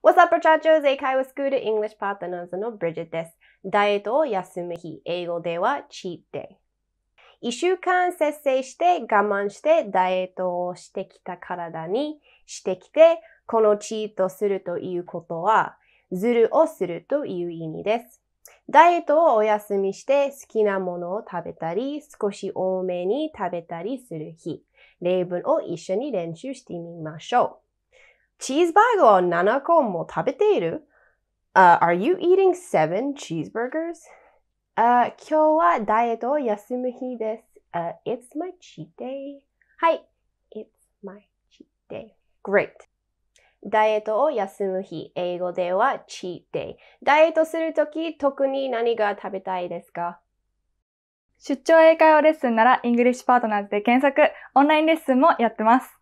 What's up, t u c h a c h o s 英会話スクール English Partners の Bridget です。ダイエットを休む日。英語では Cheat Day。一週間節制して我慢してダイエットをしてきた体にしてきて、このチートするということは、ズルをするという意味です。ダイエットをお休みして好きなものを食べたり、少し多めに食べたりする日。例文を一緒に練習してみましょう。チーズバーガーを7個も食べている、uh, ?Are you eating seven cheeseburgers?、Uh, 今日はダイエットを休む日です。Uh, it's my cheat day. はい。It's my cheat day. Great. ダイエットを休む日。英語では cheat day。ダイエットするとき、特に何が食べたいですか出張英会話レッスンなら、イングリッシュパートナーズで検索、オンラインレッスンもやってます。